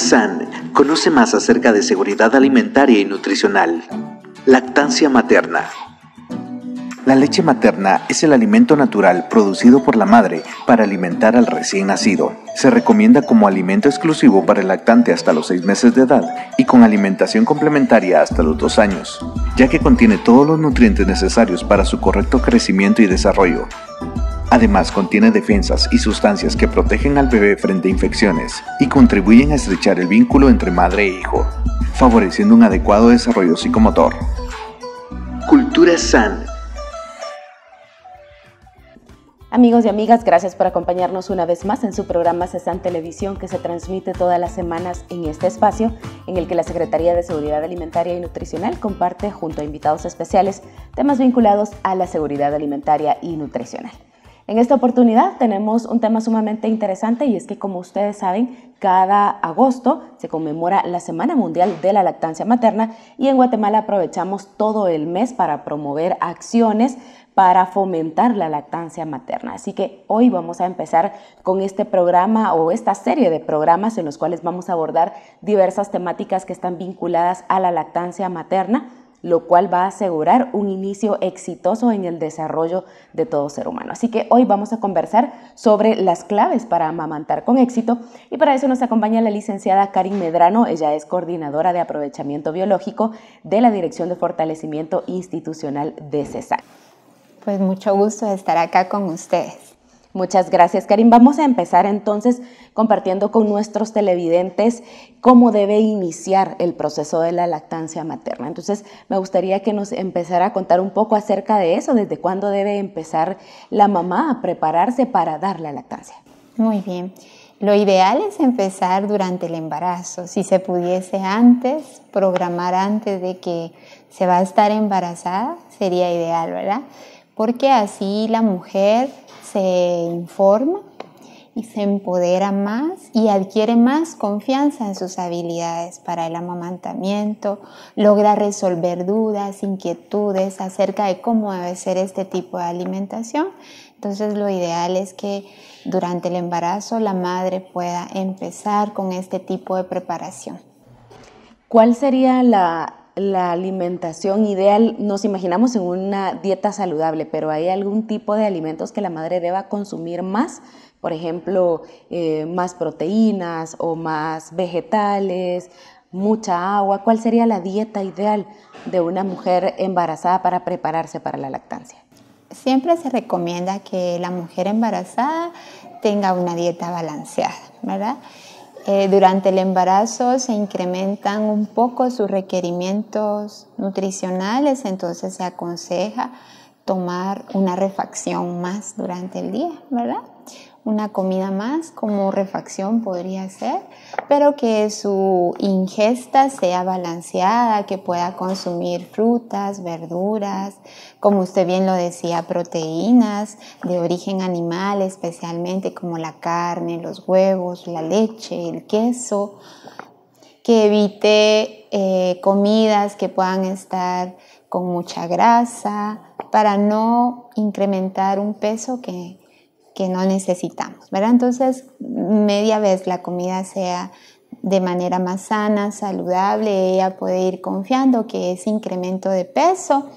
San conoce más acerca de seguridad alimentaria y nutricional. Lactancia materna. La leche materna es el alimento natural producido por la madre para alimentar al recién nacido. Se recomienda como alimento exclusivo para el lactante hasta los 6 meses de edad y con alimentación complementaria hasta los 2 años, ya que contiene todos los nutrientes necesarios para su correcto crecimiento y desarrollo, Además, contiene defensas y sustancias que protegen al bebé frente a infecciones y contribuyen a estrechar el vínculo entre madre e hijo, favoreciendo un adecuado desarrollo psicomotor. Cultura San. Amigos y amigas, gracias por acompañarnos una vez más en su programa Cesan Televisión que se transmite todas las semanas en este espacio en el que la Secretaría de Seguridad Alimentaria y Nutricional comparte junto a invitados especiales temas vinculados a la seguridad alimentaria y nutricional. En esta oportunidad tenemos un tema sumamente interesante y es que como ustedes saben, cada agosto se conmemora la Semana Mundial de la Lactancia Materna y en Guatemala aprovechamos todo el mes para promover acciones para fomentar la lactancia materna. Así que hoy vamos a empezar con este programa o esta serie de programas en los cuales vamos a abordar diversas temáticas que están vinculadas a la lactancia materna lo cual va a asegurar un inicio exitoso en el desarrollo de todo ser humano. Así que hoy vamos a conversar sobre las claves para amamantar con éxito y para eso nos acompaña la licenciada Karin Medrano, ella es coordinadora de aprovechamiento biológico de la Dirección de Fortalecimiento Institucional de CESAC. E pues mucho gusto estar acá con ustedes. Muchas gracias, Karim. Vamos a empezar entonces compartiendo con nuestros televidentes cómo debe iniciar el proceso de la lactancia materna. Entonces, me gustaría que nos empezara a contar un poco acerca de eso, desde cuándo debe empezar la mamá a prepararse para dar la lactancia. Muy bien. Lo ideal es empezar durante el embarazo. Si se pudiese antes, programar antes de que se va a estar embarazada, sería ideal, ¿verdad? porque así la mujer se informa y se empodera más y adquiere más confianza en sus habilidades para el amamantamiento, logra resolver dudas, inquietudes acerca de cómo debe ser este tipo de alimentación. Entonces lo ideal es que durante el embarazo la madre pueda empezar con este tipo de preparación. ¿Cuál sería la la alimentación ideal, nos imaginamos en una dieta saludable, pero ¿hay algún tipo de alimentos que la madre deba consumir más? Por ejemplo, eh, más proteínas o más vegetales, mucha agua. ¿Cuál sería la dieta ideal de una mujer embarazada para prepararse para la lactancia? Siempre se recomienda que la mujer embarazada tenga una dieta balanceada, ¿verdad? Eh, durante el embarazo se incrementan un poco sus requerimientos nutricionales, entonces se aconseja tomar una refacción más durante el día, ¿verdad? una comida más como refacción podría ser, pero que su ingesta sea balanceada, que pueda consumir frutas, verduras, como usted bien lo decía, proteínas de origen animal, especialmente como la carne, los huevos, la leche, el queso, que evite eh, comidas que puedan estar con mucha grasa para no incrementar un peso que que no necesitamos, ¿verdad? Entonces, media vez la comida sea de manera más sana, saludable, ella puede ir confiando que ese incremento de peso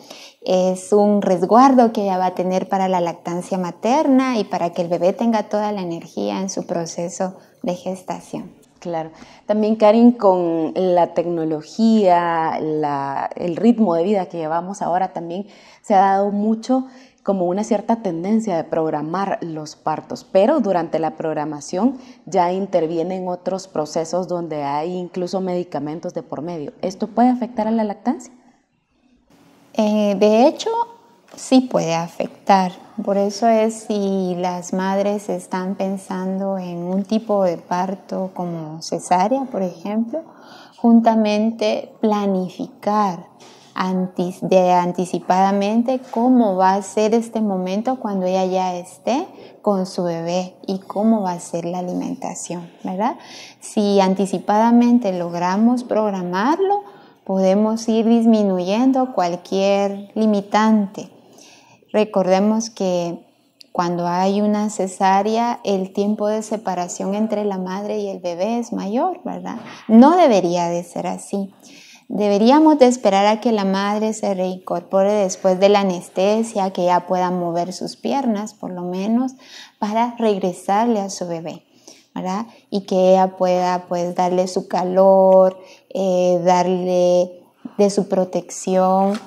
es un resguardo que ella va a tener para la lactancia materna y para que el bebé tenga toda la energía en su proceso de gestación. Claro. También, Karin, con la tecnología, el ritmo de vida que llevamos ahora, también se ha dado mucho como una cierta tendencia de programar los partos, pero durante la programación ya intervienen otros procesos donde hay incluso medicamentos de por medio. ¿Esto puede afectar a la lactancia? Eh, de hecho, sí puede afectar. Por eso es si las madres están pensando en un tipo de parto como cesárea, por ejemplo, juntamente planificar de anticipadamente cómo va a ser este momento cuando ella ya esté con su bebé y cómo va a ser la alimentación, ¿verdad? Si anticipadamente logramos programarlo, podemos ir disminuyendo cualquier limitante. Recordemos que cuando hay una cesárea, el tiempo de separación entre la madre y el bebé es mayor, ¿verdad? No debería de ser así. Deberíamos de esperar a que la madre se reincorpore después de la anestesia, que ya pueda mover sus piernas por lo menos para regresarle a su bebé, Y que ella pueda pues darle su calor, eh, darle de su protección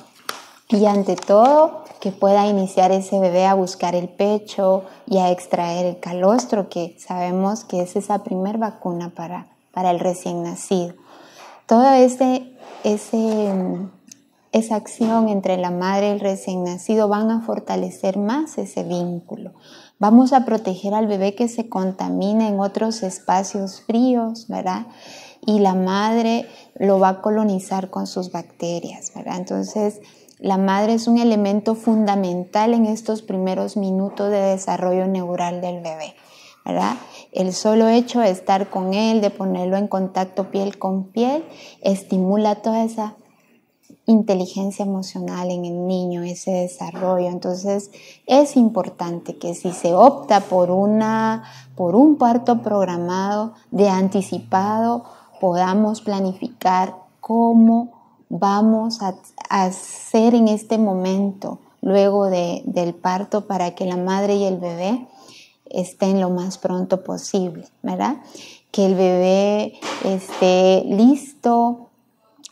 y ante todo que pueda iniciar ese bebé a buscar el pecho y a extraer el calostro, que sabemos que es esa primer vacuna para, para el recién nacido toda ese, esa acción entre la madre y el recién nacido van a fortalecer más ese vínculo. Vamos a proteger al bebé que se contamina en otros espacios fríos, ¿verdad? Y la madre lo va a colonizar con sus bacterias, ¿verdad? Entonces, la madre es un elemento fundamental en estos primeros minutos de desarrollo neural del bebé. El solo hecho de estar con él, de ponerlo en contacto piel con piel, estimula toda esa inteligencia emocional en el niño, ese desarrollo. Entonces es importante que si se opta por, una, por un parto programado, de anticipado, podamos planificar cómo vamos a, hacer en este momento luego del parto para que la madre y el bebé estén lo más pronto posible, ¿verdad? Que el bebé esté listo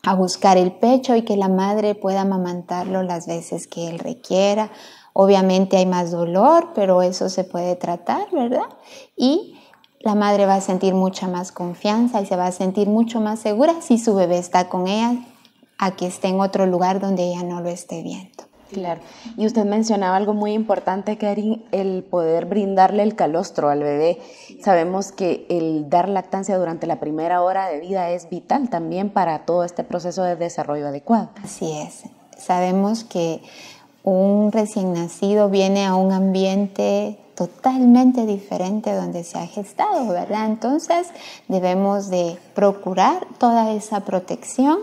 a buscar el pecho y que la madre pueda amamantarlo las veces que él requiera. Obviamente hay más dolor, pero eso se puede tratar, ¿verdad? Y la madre va a sentir mucha más confianza y se va a sentir mucho más segura si su bebé está con ella a que esté en otro lugar donde ella no lo esté viendo. Claro. Y usted mencionaba algo muy importante, Karin, el poder brindarle el calostro al bebé. Sabemos que el dar lactancia durante la primera hora de vida es vital también para todo este proceso de desarrollo adecuado. Así es. Sabemos que un recién nacido viene a un ambiente totalmente diferente donde se ha gestado, ¿verdad? Entonces debemos de procurar toda esa protección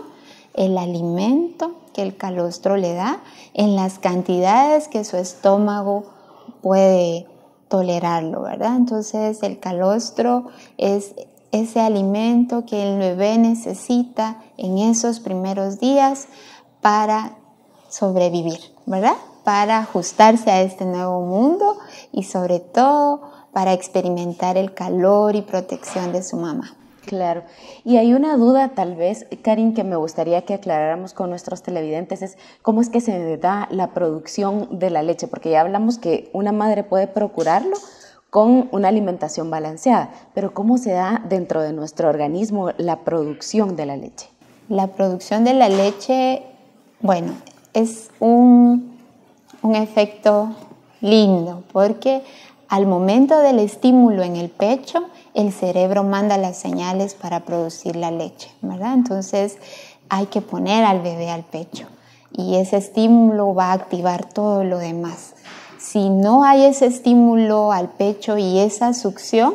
el alimento que el calostro le da en las cantidades que su estómago puede tolerarlo, ¿verdad? Entonces el calostro es ese alimento que el bebé necesita en esos primeros días para sobrevivir, ¿verdad? Para ajustarse a este nuevo mundo y sobre todo para experimentar el calor y protección de su mamá. Claro. Y hay una duda tal vez, Karin, que me gustaría que aclaráramos con nuestros televidentes, es cómo es que se da la producción de la leche, porque ya hablamos que una madre puede procurarlo con una alimentación balanceada, pero ¿cómo se da dentro de nuestro organismo la producción de la leche? La producción de la leche, bueno, es un, un efecto lindo, porque al momento del estímulo en el pecho, el cerebro manda las señales para producir la leche, ¿verdad? Entonces hay que poner al bebé al pecho y ese estímulo va a activar todo lo demás. Si no hay ese estímulo al pecho y esa succión,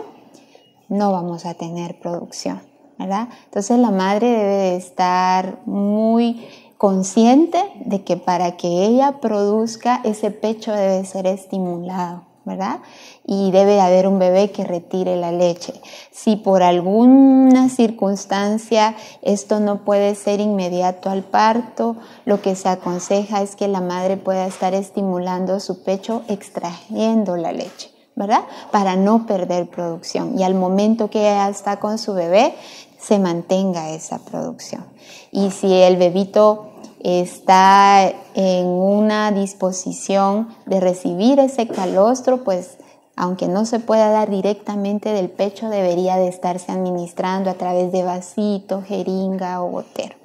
no vamos a tener producción, ¿verdad? Entonces la madre debe estar muy consciente de que para que ella produzca ese pecho debe ser estimulado. ¿verdad? Y debe haber un bebé que retire la leche. Si por alguna circunstancia esto no puede ser inmediato al parto, lo que se aconseja es que la madre pueda estar estimulando su pecho extrayendo la leche. ¿Verdad? Para no perder producción. Y al momento que ella está con su bebé, se mantenga esa producción. Y si el bebito está en una disposición de recibir ese calostro, pues aunque no se pueda dar directamente del pecho, debería de estarse administrando a través de vasito, jeringa o gotero.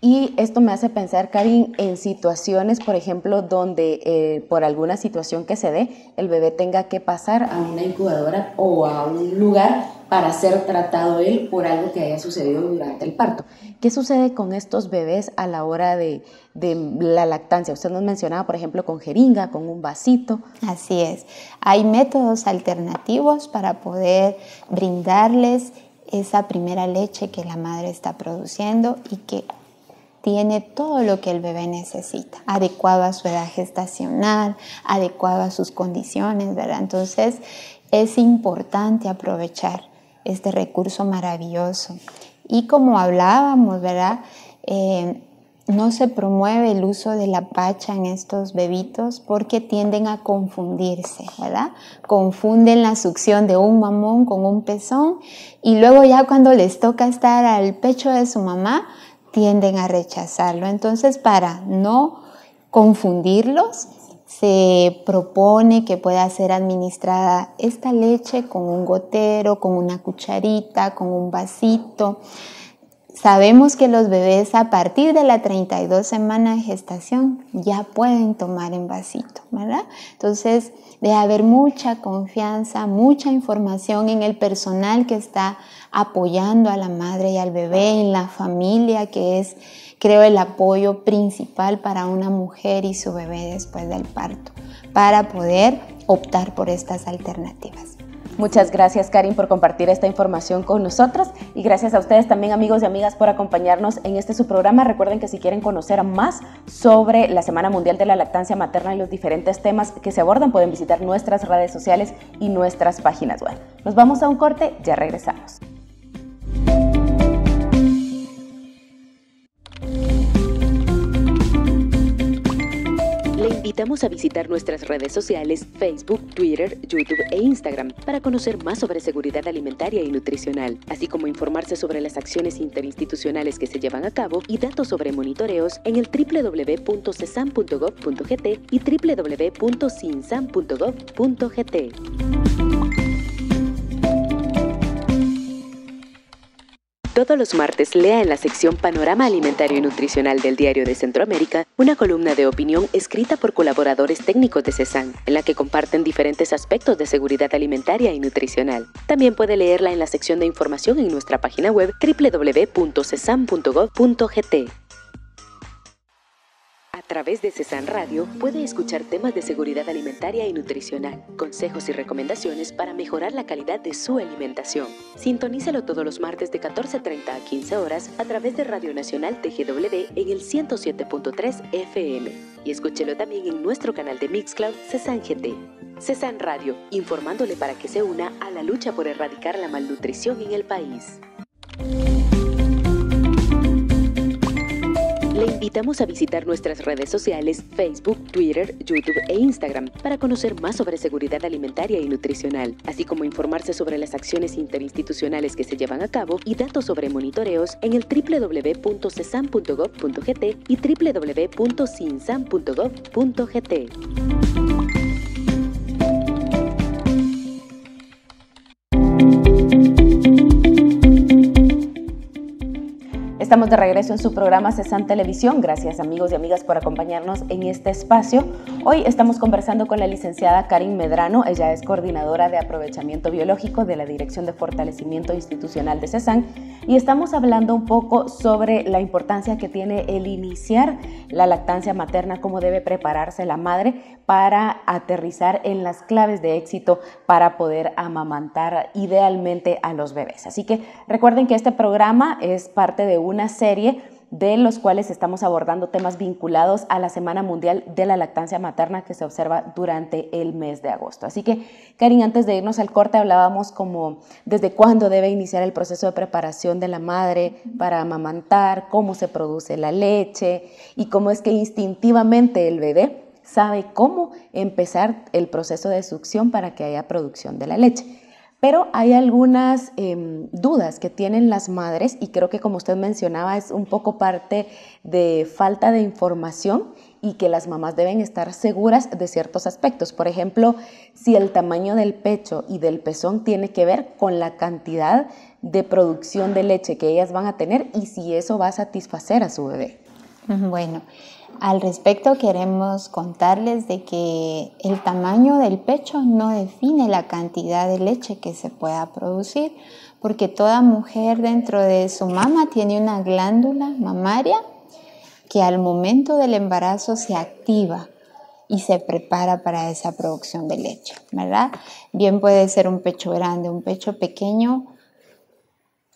Y esto me hace pensar, Karin, en situaciones, por ejemplo, donde eh, por alguna situación que se dé, el bebé tenga que pasar a una incubadora o a un lugar para ser tratado él por algo que haya sucedido durante el parto. ¿Qué sucede con estos bebés a la hora de, la lactancia? Usted nos mencionaba, por ejemplo, con jeringa, con un vasito. Así es. Hay métodos alternativos para poder brindarles esa primera leche que la madre está produciendo y que tiene todo lo que el bebé necesita, adecuado a su edad gestacional, adecuado a sus condiciones, ¿verdad? Entonces es importante aprovechar este recurso maravilloso. Y como hablábamos, ¿verdad? Eh, no se promueve el uso de la pacha en estos bebitos porque tienden a confundirse, ¿verdad? Confunden la succión de un mamón con un pezón y luego ya cuando les toca estar al pecho de su mamá, tienden a rechazarlo. Entonces, para no confundirlos, se propone que pueda ser administrada esta leche con un gotero, con una cucharita, con un vasito. Sabemos que los bebés a partir de la 32 semana de gestación ya pueden tomar en vasito, ¿verdad? Entonces debe haber mucha confianza, mucha información en el personal que está apoyando a la madre y al bebé, en la familia que es creo, el apoyo principal para una mujer y su bebé después del parto, para poder optar por estas alternativas. Muchas gracias Karin por compartir esta información con nosotros y gracias a ustedes también amigos y amigas por acompañarnos en este su programa. Recuerden que si quieren conocer más sobre la Semana Mundial de la Lactancia Materna y los diferentes temas que se abordan pueden visitar nuestras redes sociales y nuestras páginas web. Nos vamos a un corte, ya regresamos. invitamos a visitar nuestras redes sociales Facebook, Twitter, YouTube e Instagram para conocer más sobre seguridad alimentaria y nutricional, así como informarse sobre las acciones interinstitucionales que se llevan a cabo y datos sobre monitoreos en el www.cesan.gov.gt y www.cinsan.gov.gt. todos los martes lea en la sección Panorama Alimentario y Nutricional del Diario de Centroamérica una columna de opinión escrita por colaboradores técnicos de CESAN, en la que comparten diferentes aspectos de seguridad alimentaria y nutricional. También puede leerla en la sección de información en nuestra página web www.cesam.gov.gt a través de CESAN Radio puede escuchar temas de seguridad alimentaria y nutricional, consejos y recomendaciones para mejorar la calidad de su alimentación. Sintonícelo todos los martes de 14.30 a 15 horas a través de Radio Nacional TGW en el 107.3 FM. Y escúchelo también en nuestro canal de Mixcloud CESAN GT. CESAN Radio, informándole para que se una a la lucha por erradicar la malnutrición en el país. Le invitamos a visitar nuestras redes sociales Facebook, Twitter, YouTube e Instagram para conocer más sobre seguridad alimentaria y nutricional, así como informarse sobre las acciones interinstitucionales que se llevan a cabo y datos sobre monitoreos en el www.cesan.gov.gt y www.cinsan.gov.gt. Estamos de regreso en su programa Cesan Televisión. Gracias amigos y amigas por acompañarnos en este espacio. Hoy estamos conversando con la licenciada Karin Medrano. Ella es coordinadora de aprovechamiento biológico de la Dirección de Fortalecimiento Institucional de Cesan y estamos hablando un poco sobre la importancia que tiene el iniciar la lactancia materna, cómo debe prepararse la madre para aterrizar en las claves de éxito para poder amamantar idealmente a los bebés. Así que recuerden que este programa es parte de una serie de los cuales estamos abordando temas vinculados a la Semana Mundial de la Lactancia Materna que se observa durante el mes de agosto. Así que, Karin, antes de irnos al corte hablábamos como desde cuándo debe iniciar el proceso de preparación de la madre para amamantar, cómo se produce la leche y cómo es que instintivamente el bebé sabe cómo empezar el proceso de succión para que haya producción de la leche. Pero hay algunas em, dudas que tienen las madres y creo que como usted mencionaba es un poco parte de falta de información y que las mamás deben estar seguras de ciertos aspectos. Por ejemplo, si el tamaño del pecho y del pezón tiene que ver con la cantidad de producción de leche que ellas van a tener y si eso va a satisfacer a su bebé. Bueno, al respecto queremos contarles de que el tamaño del pecho no define la cantidad de leche que se pueda producir, porque toda mujer dentro de su mama tiene una glándula mamaria que al momento del embarazo se activa y se prepara para esa producción de leche, ¿verdad? Bien puede ser un pecho grande, un pecho pequeño,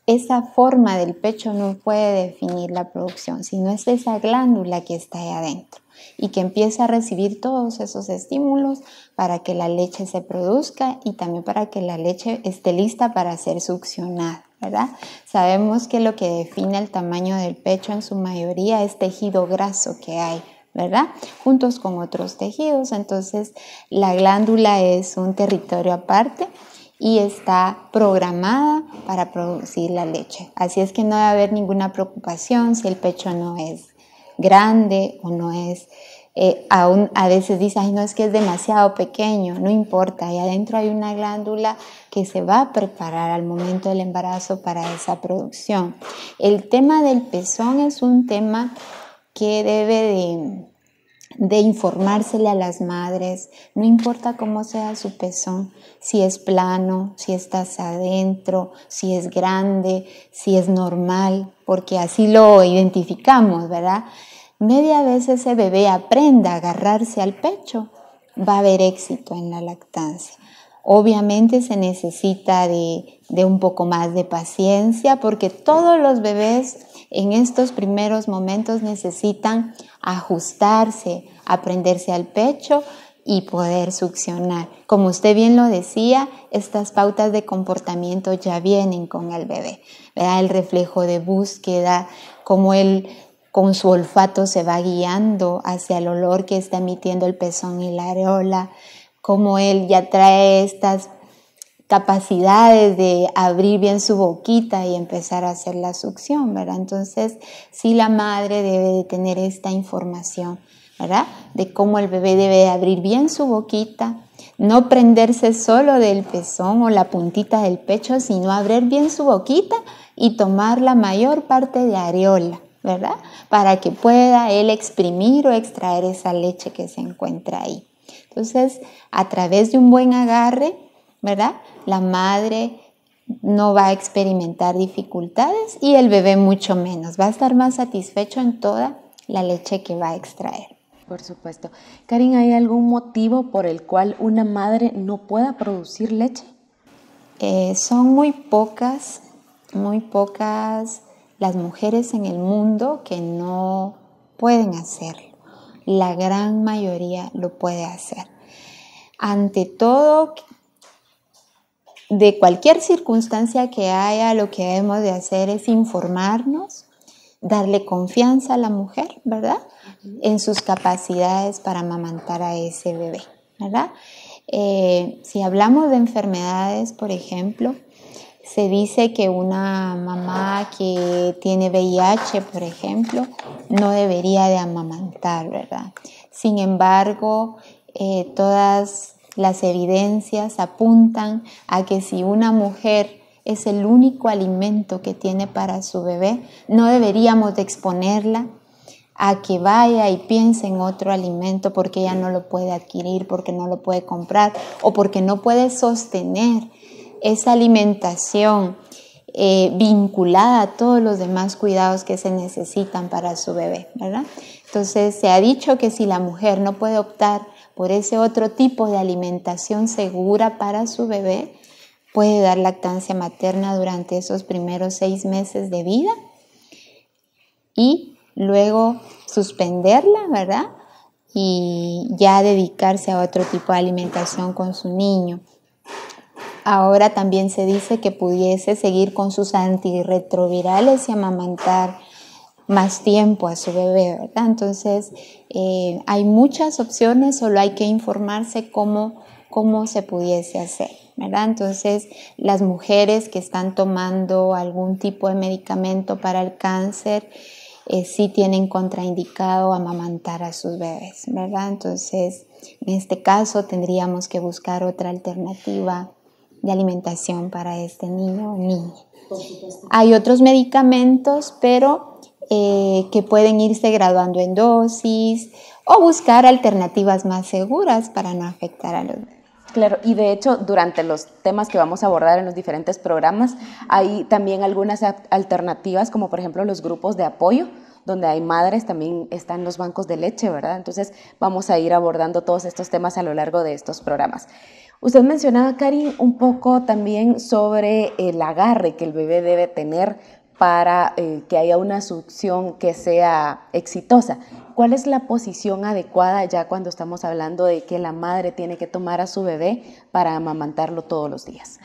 esa forma del pecho no puede definir la producción, sino es esa glándula que está ahí adentro y que empieza a recibir todos esos estímulos para que la leche se produzca y también para que la leche esté lista para ser succionada. ¿verdad? Sabemos que lo que define el tamaño del pecho en su mayoría es tejido graso que hay, ¿verdad? Juntos con otros tejidos. Entonces, la glándula es un territorio aparte y está programada para producir la leche. Así es que no debe haber ninguna preocupación si el pecho no es grande o no es... Eh, a veces dice, ay, no es que es demasiado pequeño, no importa, ahí adentro hay una glándula que se va a preparar al momento del embarazo para esa producción. El tema del pezón es un tema que debe de, de informársele a las madres, no importa cómo sea su pezón, si es plano, si estás adentro, si es grande, si es normal, porque así lo identificamos, ¿verdad? Media vez ese bebé aprenda a agarrarse al pecho, va a haber éxito en la lactancia. Obviamente se necesita de, de un poco más de paciencia porque todos los bebés en estos primeros momentos necesitan ajustarse, aprenderse al pecho y poder succionar. Como usted bien lo decía, estas pautas de comportamiento ya vienen con el bebé. vea El reflejo de búsqueda, cómo él con su olfato se va guiando hacia el olor que está emitiendo el pezón y la areola, cómo él ya trae estas capacidades de abrir bien su boquita y empezar a hacer la succión, ¿verdad? Entonces, sí la madre debe de tener esta información, ¿verdad? De cómo el bebé debe abrir bien su boquita, no prenderse solo del pezón o la puntita del pecho, sino abrir bien su boquita y tomar la mayor parte de areola, ¿verdad? Para que pueda él exprimir o extraer esa leche que se encuentra ahí. Entonces, a través de un buen agarre, ¿verdad? La madre no va a experimentar dificultades y el bebé mucho menos, va a estar más satisfecho en toda la leche que va a extraer. Por supuesto. Karin, ¿hay algún motivo por el cual una madre no pueda producir leche? Eh, son muy pocas, muy pocas las mujeres en el mundo que no pueden hacerlo. La gran mayoría lo puede hacer. Ante todo, de cualquier circunstancia que haya, lo que debemos de hacer es informarnos, darle confianza a la mujer, ¿verdad? En sus capacidades para amamantar a ese bebé, ¿verdad? Eh, si hablamos de enfermedades, por ejemplo, se dice que una mamá que tiene VIH, por ejemplo, no debería de amamantar, ¿verdad? Sin embargo, eh, todas las evidencias apuntan a que si una mujer es el único alimento que tiene para su bebé, no deberíamos exponerla a que vaya y piense en otro alimento porque ella no lo puede adquirir, porque no lo puede comprar o porque no puede sostener esa alimentación eh, vinculada a todos los demás cuidados que se necesitan para su bebé, ¿verdad? Entonces se ha dicho que si la mujer no puede optar por ese otro tipo de alimentación segura para su bebé, puede dar lactancia materna durante esos primeros seis meses de vida y luego suspenderla, ¿verdad? Y ya dedicarse a otro tipo de alimentación con su niño. Ahora también se dice que pudiese seguir con sus antirretrovirales y amamantar más tiempo a su bebé, ¿verdad? Entonces, eh, hay muchas opciones, solo hay que informarse cómo, cómo se pudiese hacer, ¿verdad? Entonces, las mujeres que están tomando algún tipo de medicamento para el cáncer, eh, sí tienen contraindicado amamantar a sus bebés, ¿verdad? Entonces, en este caso, tendríamos que buscar otra alternativa de alimentación para este niño o niña. Hay otros medicamentos, pero eh, que pueden irse graduando en dosis o buscar alternativas más seguras para no afectar a los bebés. Claro, y de hecho durante los temas que vamos a abordar en los diferentes programas hay también algunas alternativas como por ejemplo los grupos de apoyo donde hay madres, también están los bancos de leche, ¿verdad? Entonces vamos a ir abordando todos estos temas a lo largo de estos programas. Usted mencionaba, Karin, un poco también sobre el agarre que el bebé debe tener para eh, que haya una succión que sea exitosa. ¿Cuál es la posición adecuada ya cuando estamos hablando de que la madre tiene que tomar a su bebé para amamantarlo todos los días?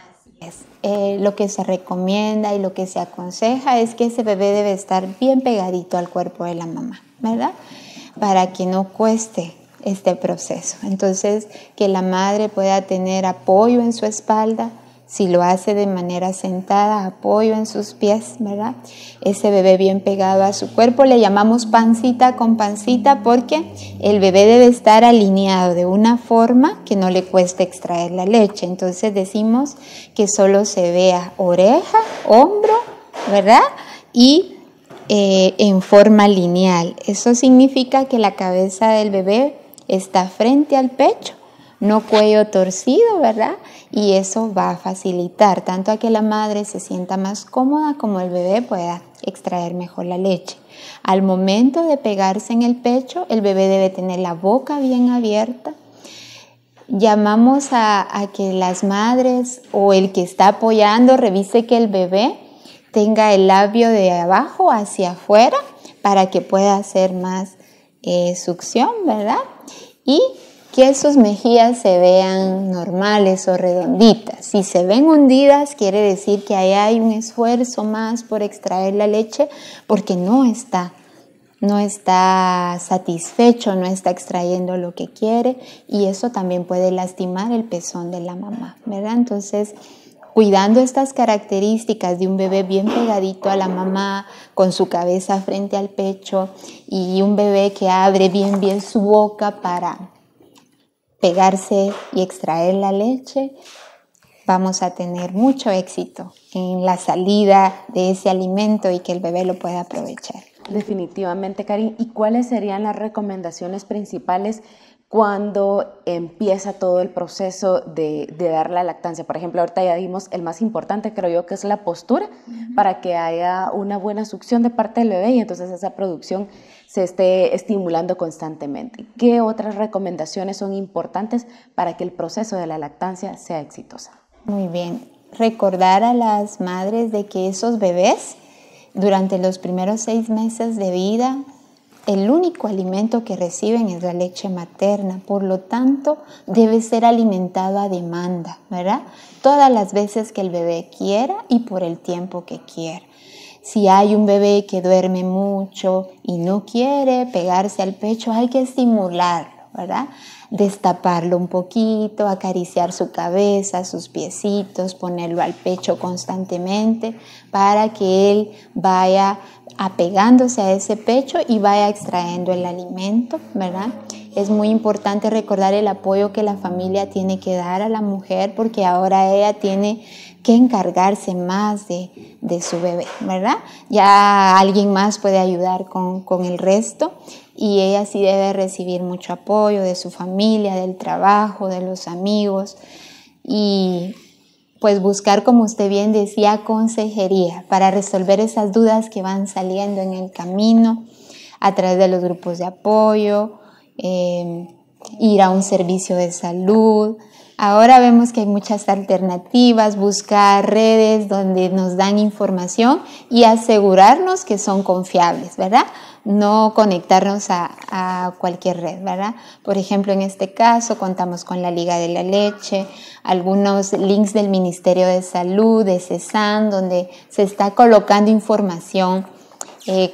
Eh, lo que se recomienda y lo que se aconseja es que ese bebé debe estar bien pegadito al cuerpo de la mamá, ¿verdad? Para que no cueste este proceso. Entonces, que la madre pueda tener apoyo en su espalda, si lo hace de manera sentada, apoyo en sus pies, ¿verdad? Ese bebé bien pegado a su cuerpo le llamamos pancita con pancita porque el bebé debe estar alineado de una forma que no le cueste extraer la leche. Entonces decimos que solo se vea oreja, hombro, ¿verdad? Y eh, en forma lineal. Eso significa que la cabeza del bebé está frente al pecho no cuello torcido, ¿verdad? Y eso va a facilitar tanto a que la madre se sienta más cómoda como el bebé pueda extraer mejor la leche. Al momento de pegarse en el pecho, el bebé debe tener la boca bien abierta. Llamamos a, que las madres o el que está apoyando revise que el bebé tenga el labio de abajo hacia afuera para que pueda hacer más eh, succión, ¿verdad? Y que sus mejillas se vean normales o redonditas. Si se ven hundidas, quiere decir que ahí hay un esfuerzo más por extraer la leche porque no está, no está satisfecho, no está extrayendo lo que quiere y eso también puede lastimar el pezón de la mamá, ¿verdad? Entonces, cuidando estas características de un bebé bien pegadito a la mamá, con su cabeza frente al pecho y un bebé que abre bien bien su boca para pegarse y extraer la leche, vamos a tener mucho éxito en la salida de ese alimento y que el bebé lo pueda aprovechar. Definitivamente, Karin. ¿Y cuáles serían las recomendaciones principales cuando empieza todo el proceso de, dar la lactancia. Por ejemplo, ahorita ya dimos el más importante, creo yo, que es la postura, para que haya una buena succión de parte del bebé y entonces esa producción se esté estimulando constantemente. ¿Qué otras recomendaciones son importantes para que el proceso de la lactancia sea exitosa? Muy bien. Recordar a las madres de que esos bebés durante los primeros seis meses de vida el único alimento que reciben es la leche materna, por lo tanto debe ser alimentado a demanda, ¿verdad? Todas las veces que el bebé quiera y por el tiempo que quiera. Si hay un bebé que duerme mucho y no quiere pegarse al pecho, hay que estimularlo, ¿verdad? destaparlo un poquito, acariciar su cabeza, sus piecitos, ponerlo al pecho constantemente para que él vaya apegándose a ese pecho y vaya extrayendo el alimento, ¿verdad? Es muy importante recordar el apoyo que la familia tiene que dar a la mujer porque ahora ella tiene que encargarse más de, su bebé, ¿verdad? Ya alguien más puede ayudar con, con el resto y ella sí debe recibir mucho apoyo de su familia, del trabajo, de los amigos y pues buscar, como usted bien decía, consejería para resolver esas dudas que van saliendo en el camino a través de los grupos de apoyo, em, ir a un servicio de salud. Ahora vemos que hay muchas alternativas, buscar redes donde nos dan información y asegurarnos que son confiables, ¿verdad? no conectarnos a, cualquier red, ¿verdad? Por ejemplo, en este caso contamos con la Liga de la Leche, algunos links del Ministerio de Salud, de CESAN, donde se está colocando información eh,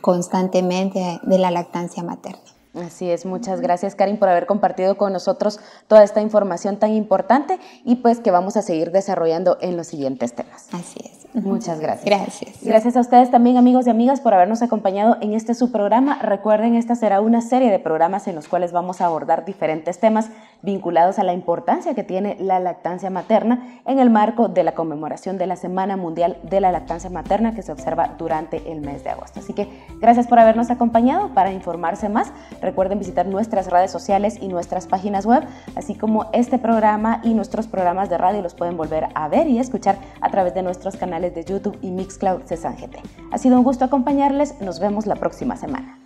constantemente de la lactancia materna. Así es, muchas gracias Karin por haber compartido con nosotros toda esta información tan importante y pues que vamos a seguir desarrollando en los siguientes temas. Así es. Muchas gracias. Gracias. Gracias a ustedes también, amigos y amigas, por habernos acompañado en este su programa. Recuerden, esta será una serie de programas en los cuales vamos a abordar diferentes temas vinculados a la importancia que tiene la lactancia materna en el marco de la conmemoración de la Semana Mundial de la Lactancia Materna que se observa durante el mes de agosto. Así que gracias por habernos acompañado. Para informarse más, recuerden visitar nuestras redes sociales y nuestras páginas web, así como este programa y nuestros programas de radio los pueden volver a ver y escuchar a través de nuestros canales de YouTube y Mixcloud GT. Ha sido un gusto acompañarles, nos vemos la próxima semana.